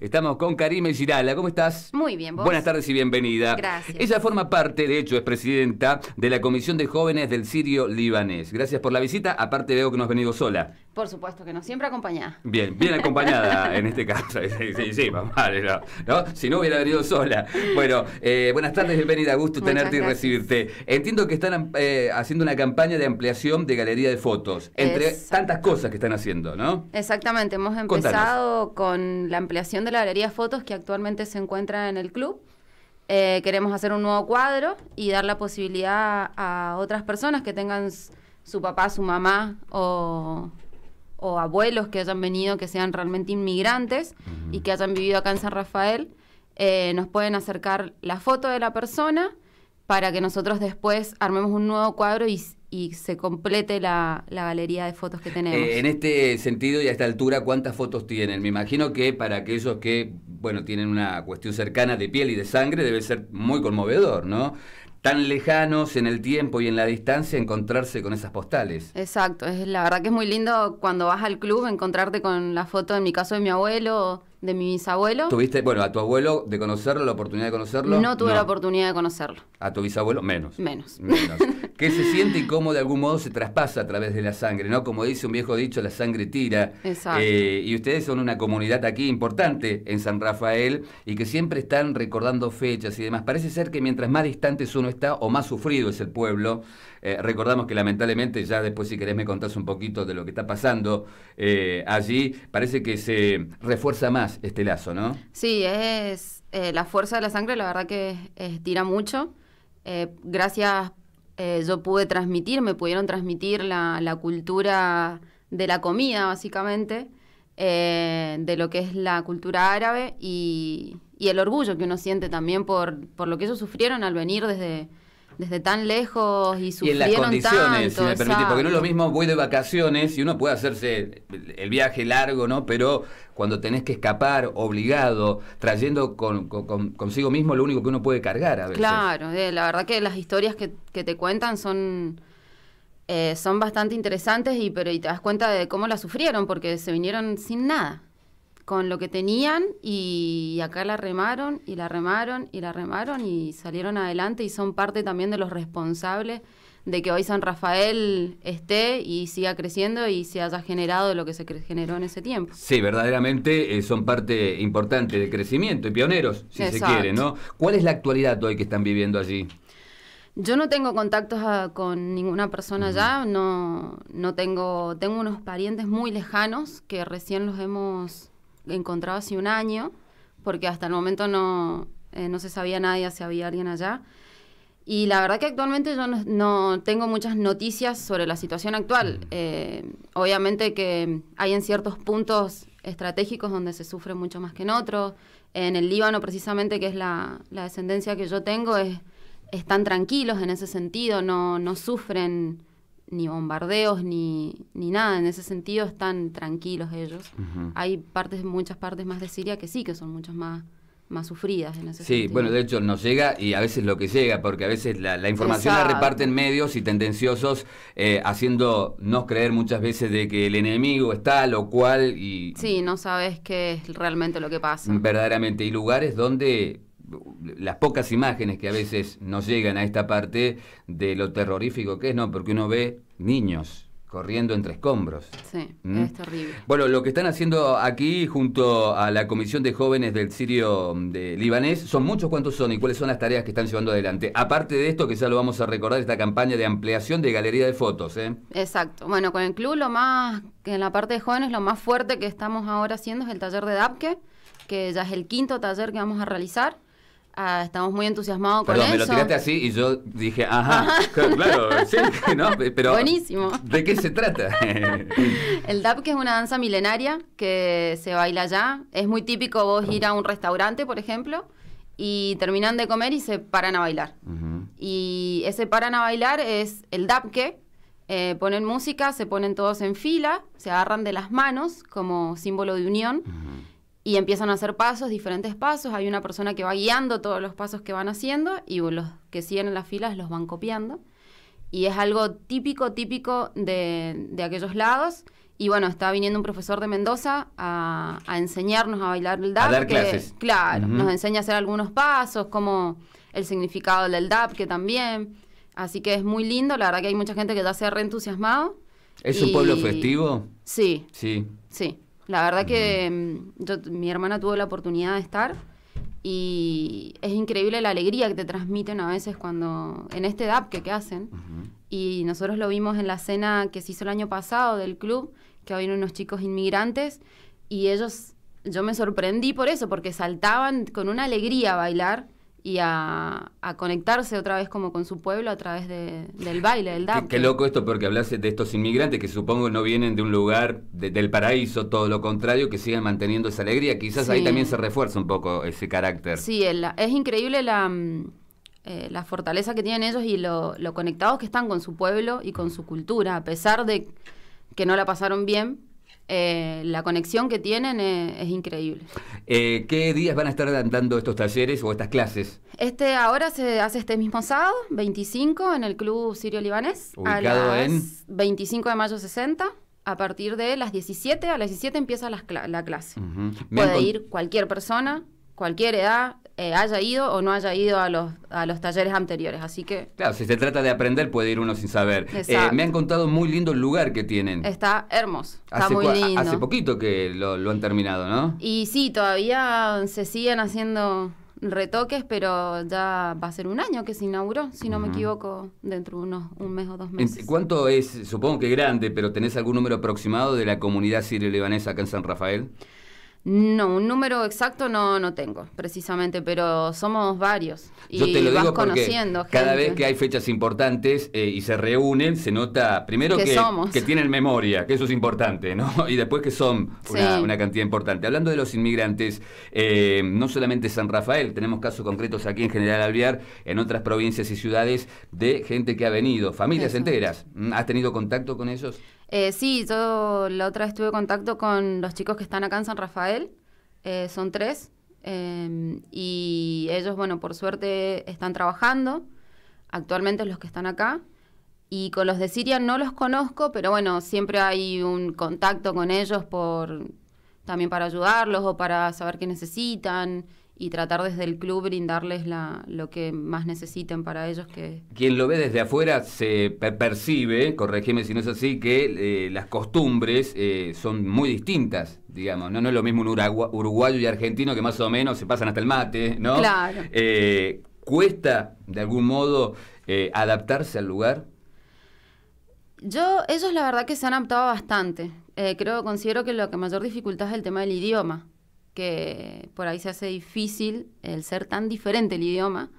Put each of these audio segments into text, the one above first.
Estamos con Karime Girala. ¿Cómo estás? Muy bien, ¿vos? Buenas tardes y bienvenida. Gracias. Ella forma parte, de hecho, es presidenta de la Comisión de Jóvenes del Sirio Libanés. Gracias por la visita. Aparte veo que no has venido sola. Por supuesto que no, siempre acompañada. Bien, bien acompañada en este caso. Sí, sí, sí mamá, no, Si no hubiera venido sola. Bueno, eh, buenas tardes, bienvenida, gusto tenerte y recibirte. Entiendo que están eh, haciendo una campaña de ampliación de galería de fotos, entre tantas cosas que están haciendo, ¿no? Exactamente, hemos empezado con la ampliación de la galería de fotos que actualmente se encuentra en el club. Eh, queremos hacer un nuevo cuadro y dar la posibilidad a otras personas que tengan su papá, su mamá o o abuelos que hayan venido que sean realmente inmigrantes y que hayan vivido acá en San Rafael, eh, nos pueden acercar la foto de la persona para que nosotros después armemos un nuevo cuadro y, se complete la, galería de fotos que tenemos. Eh, en este sentido y a esta altura, ¿cuántas fotos tienen? Me imagino que para aquellos que, bueno, tienen una cuestión cercana de piel y de sangre, debe ser muy conmovedor, ¿no? tan lejanos en el tiempo y en la distancia encontrarse con esas postales. Exacto, es la verdad que es muy lindo cuando vas al club encontrarte con la foto en mi caso de mi abuelo de mi bisabuelo. ¿Tuviste, bueno, a tu abuelo de conocerlo, la oportunidad de conocerlo? No tuve la oportunidad de conocerlo. ¿A tu bisabuelo? Menos. Menos. Menos. que se siente y cómo de algún modo se traspasa a través de la sangre, ¿no? Como dice un viejo dicho, la sangre tira. Exacto. Eh, y ustedes son una comunidad aquí importante en San Rafael y que siempre están recordando fechas y demás. Parece ser que mientras más distantes uno está o más sufrido es el pueblo, eh, recordamos que lamentablemente, ya después si querés me contás un poquito de lo que está pasando eh, allí, parece que se refuerza más este lazo, ¿no? Sí, es eh, la fuerza de la sangre, la verdad que estira mucho. Eh, gracias, eh, yo pude transmitir, me pudieron transmitir la, cultura de la comida, básicamente, de lo que es la cultura árabe y, el orgullo que uno siente también por lo que ellos sufrieron al venir desde, desde tan lejos y sufrieron Y en las condiciones, si me permite, porque no es lo mismo, voy de vacaciones y uno puede hacerse el viaje largo, ¿no? Pero cuando tenés que escapar obligado, trayendo consigo mismo lo único que uno puede cargar a veces. Claro, eh, la verdad que las historias que, te cuentan son... Eh, son bastante interesantes y pero y te das cuenta de cómo la sufrieron porque se vinieron sin nada con lo que tenían y acá la remaron y la remaron y la remaron y salieron adelante y son parte también de los responsables de que hoy San Rafael esté y siga creciendo y se haya generado lo que se generó en ese tiempo. Sí, verdaderamente eh, son parte importante del crecimiento y pioneros, si se quiere, ¿no? ¿Cuál es la actualidad hoy que están viviendo allí? Yo no tengo contactos ah, con ninguna persona ya allá, no, no tengo, tengo unos parientes muy lejanos que recién los hemos encontrado hace un año, porque hasta el momento no, eh, no se sabía nadie si había alguien allá. Y la verdad que actualmente yo no, no tengo muchas noticias sobre la situación actual. Mm. Eh, obviamente que hay en ciertos puntos estratégicos donde se sufre mucho más que en otros. En el Líbano, precisamente, que es la, la descendencia que yo tengo, es, están tranquilos en ese sentido, no, no sufren ni bombardeos ni, ni, nada. En ese sentido están tranquilos ellos. Hay partes, muchas partes más de Siria que sí, que son muchas más más sufridas en ese Sí, bueno, de hecho nos llega y a veces lo que llega, porque a veces la, información la reparten medios y tendenciosos, eh, haciendo no creer muchas veces de que el enemigo está, lo cual y... Sí, no sabes qué es realmente lo que pasa. Verdaderamente, y lugares donde las pocas imágenes que a veces nos llegan a esta parte de lo terrorífico que es, no, porque uno ve niños corriendo entre escombros. Sí, ¿Mm? es terrible. Bueno, lo que están haciendo aquí junto a la Comisión de Jóvenes del Sirio mm, de Libanés, son muchos cuántos son y cuáles son las tareas que están llevando adelante. Aparte de esto, que ya lo vamos a recordar, esta campaña de ampliación de galería de fotos. ¿eh? Exacto. Bueno, con el club lo más, en la parte de jóvenes, lo más fuerte que estamos ahora haciendo es el taller de DAPKE, que ya es el quinto taller que vamos a realizar. Ah, estamos muy entusiasmados con Perdón, Pero me lo tiraste así y yo dije, ajá, claro, sí, ¿no? Pero, Buenísimo. ¿De qué se trata? el DAP, es una danza milenaria que se baila allá, es muy típico vos ir a un restaurante, por ejemplo, y terminan de comer y se paran a bailar. Y ese paran a bailar es el DAP, eh, ponen música, se ponen todos en fila, se agarran de las manos como símbolo de unión y empiezan a hacer pasos, diferentes pasos. Hay una persona que va guiando todos los pasos que van haciendo y los que siguen en las filas los van copiando. Y es algo típico, típico de, aquellos lados. Y bueno, está viniendo un profesor de Mendoza a, enseñarnos a bailar el DAP. A que, clases. Claro, nos enseña a hacer algunos pasos, como el significado del DAP, que también. Así que es muy lindo, la verdad que hay mucha gente que ya se reentusiasmado. ¿Es un pueblo festivo? Sí. Sí. Sí. La verdad que mm, mi hermana tuvo la oportunidad de estar y es increíble la alegría que te transmiten a veces cuando en este DAP que, que hacen. Y nosotros lo vimos en la cena que se hizo el año pasado del club, que habían unos chicos inmigrantes y ellos, yo me sorprendí por eso, porque saltaban con una alegría a bailar y a, conectarse otra vez como con su pueblo a través del baile, del Qué, loco esto porque hablaste de estos inmigrantes que supongo no vienen de un lugar del paraíso, todo lo contrario, que siguen manteniendo esa alegría. Quizás ahí también se refuerza un poco ese carácter. Sí, es increíble la, mm, eh, la fortaleza que tienen ellos y lo, lo conectados que están con su pueblo y con su cultura, a pesar de que no la pasaron bien, eh, la conexión que tienen eh, es, increíble. Eh, ¿Qué días van a estar dando estos talleres o estas clases? Este ahora se hace este mismo sábado, 25, en el Club Sirio Libanés. Ubicado a 25 de mayo 60 a partir de las 17, a las 17 empieza la, clase. Puede ir cualquier persona, cualquier edad, eh, haya ido o no haya ido a los, a los talleres anteriores. Así que. Claro, si se trata de aprender, puede ir uno sin saber. Eh, me han contado muy lindo el lugar que tienen. Está hermoso. Está hace, muy lindo. Hace poquito que lo, lo, han terminado, ¿no? Y sí, todavía se siguen haciendo retoques, pero ya va a ser un año que se inauguró, si no me equivoco, dentro de unos un mes o dos meses. ¿Cuánto es, supongo que grande, pero tenés algún número aproximado de la comunidad sirio lebanesa acá en San Rafael? No, un número exacto no, no tengo, precisamente, pero somos varios. Y Yo te lo digo conociendo cada vez que hay fechas importantes eh, y se reúnen, se nota primero que, tienen memoria, que eso es importante, ¿no? Y después que son una, cantidad importante. Hablando de los inmigrantes, eh, no solamente San Rafael, tenemos casos concretos aquí en General Alvear, en otras provincias y ciudades de gente que ha venido, familias enteras. ¿Mm? ¿Has tenido contacto con ellos? Eh, sí, yo la otra vez tuve contacto con los chicos que están acá en San Rafael, eh, son tres, em, y ellos, bueno, por suerte están trabajando, actualmente los que están acá, y con los de Siria no los conozco, pero bueno, siempre hay un contacto con ellos por también para ayudarlos o para saber qué necesitan y tratar desde el club brindarles la, lo que más necesiten para ellos. que Quien lo ve desde afuera se percibe, corregime si no es así, que eh, las costumbres eh, son muy distintas, digamos, ¿no? no es lo mismo un uruguayo y argentino que más o menos se pasan hasta el mate, ¿no? Claro. Eh, ¿Cuesta de algún modo adaptarse al lugar? Yo, ellos la verdad que se han adaptado bastante. creo, considero que lo que mayor dificultad es el tema del idioma que por ahí se hace difícil el ser tan diferente el idioma,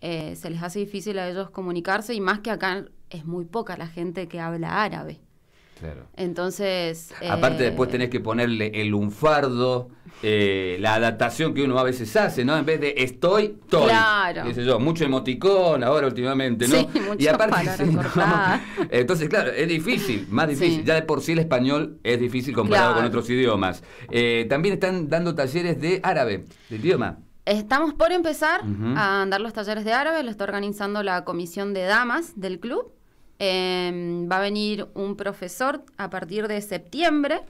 eh, se les hace difícil a ellos comunicarse y más que acá es muy poca la gente que habla árabe. Claro. Entonces. Aparte, después eh, tenés que ponerle el unfardo, eh, la adaptación que uno a veces hace, ¿no? En vez de estoy, estoy. Claro. mucho emoticón ahora últimamente, ¿no? Sí, y aparte. entonces, claro, es difícil, más difícil. Ya de por sí el español es difícil comparado con otros idiomas. Eh, también están dando talleres de árabe, de idioma. Estamos por empezar a andar los talleres de árabe, lo está organizando la comisión de damas del club. Em, va a venir un profesor a partir de septiembre.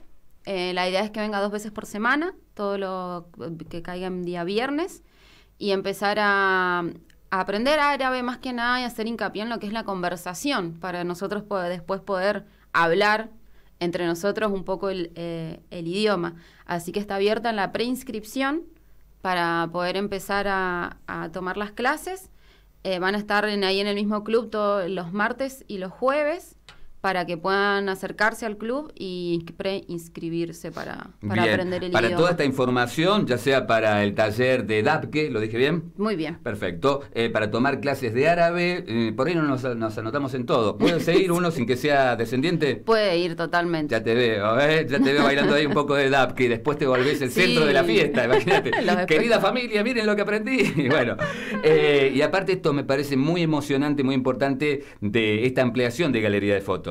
Eh, la idea es que venga dos veces por semana, todo lo que caiga en día viernes, y empezar a, a aprender árabe más que nada y hacer hincapié en lo que es la conversación, para nosotros poder, después poder hablar entre nosotros un poco eh, el, idioma. Así que está abierta la preinscripción para poder empezar a tomar las clases eh, van a estar ahí en el mismo club todos los martes y los jueves para que puedan acercarse al club y preinscribirse para, para aprender el para idioma. Para toda esta información, ya sea para el taller de DAPKE, ¿lo dije bien? Muy bien. Perfecto. Eh, para tomar clases de árabe, eh, por ahí no nos, anotamos en todo. ¿Puede seguir uno sin que sea descendiente? Puede ir totalmente. Ya te veo, ¿eh? ya te veo bailando ahí un poco de DAPKE, después te volvés el centro de la fiesta, imagínate. Querida familia, miren lo que aprendí. y bueno, y aparte esto me parece muy emocionante, muy importante de esta ampliación de Galería de Fotos.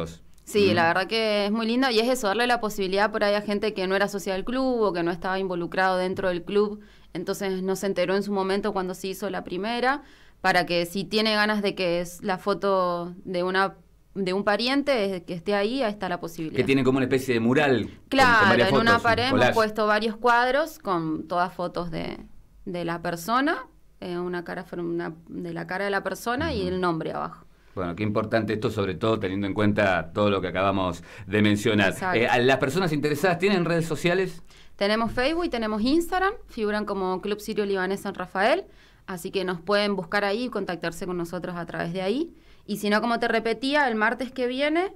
Sí, la verdad que es muy linda y es eso, darle la posibilidad por ahí a gente que no era asociada del club o que no estaba involucrado dentro del club, entonces no se enteró en su momento cuando se hizo la primera, para que si tiene ganas de que es la foto de una de un pariente que esté ahí, ahí está la posibilidad. Que tiene como una especie de mural. Claro, en una pared hemos puesto varios cuadros con todas fotos de, de la persona, eh, una cara de la cara de la persona y el nombre abajo. Bueno, qué importante esto, sobre todo teniendo en cuenta todo lo que acabamos de mencionar. Eh, ¿Las personas interesadas tienen redes sociales? Tenemos Facebook y tenemos Instagram, figuran como Club Sirio Libanés San Rafael, así que nos pueden buscar ahí y contactarse con nosotros a través de ahí. Y si no, como te repetía, el martes que viene,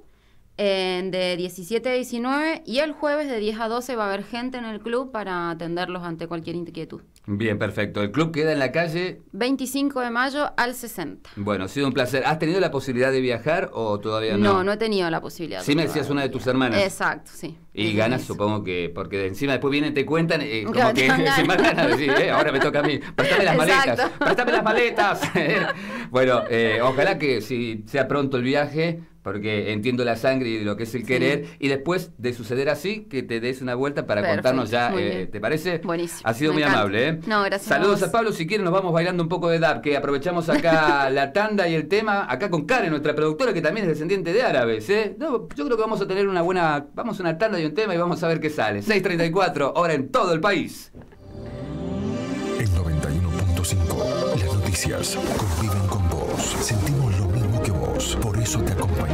de 17 a 19, y el jueves de 10 a 12 va a haber gente en el club para atenderlos ante cualquier inquietud. Bien, perfecto. El club queda en la calle 25 de mayo al 60. Bueno, ha sido un placer. ¿Has tenido la posibilidad de viajar o todavía no? No, no he tenido la posibilidad. Sí, me decías una de tus hermanas. Exacto, sí. Y ganas, supongo que, porque de encima después vienen, te cuentan, eh, como que se más ganas, decir, eh, ahora me toca a mí. Préstame las maletas. Préstame las maletas. bueno, eh, ojalá que si sea pronto el viaje, porque entiendo la sangre y lo que es el querer, y después de suceder así, que te des una vuelta para contarnos ya, eh, ¿te parece? Buenísimo. Ha sido muy amable. ¿eh? No, gracias. Saludos a, Pablo, si quieren nos vamos bailando un poco de DAP, que aprovechamos acá la tanda y el tema, acá con Karen, nuestra productora, que también es descendiente de árabes. ¿eh? yo creo que vamos a tener una buena, vamos a una tanda y un tema y vamos a ver qué sale. 6.34, hora en todo el país. el 91.5, las noticias conviven con vos. Sentimos lo mismo que vos, por eso te acompañamos.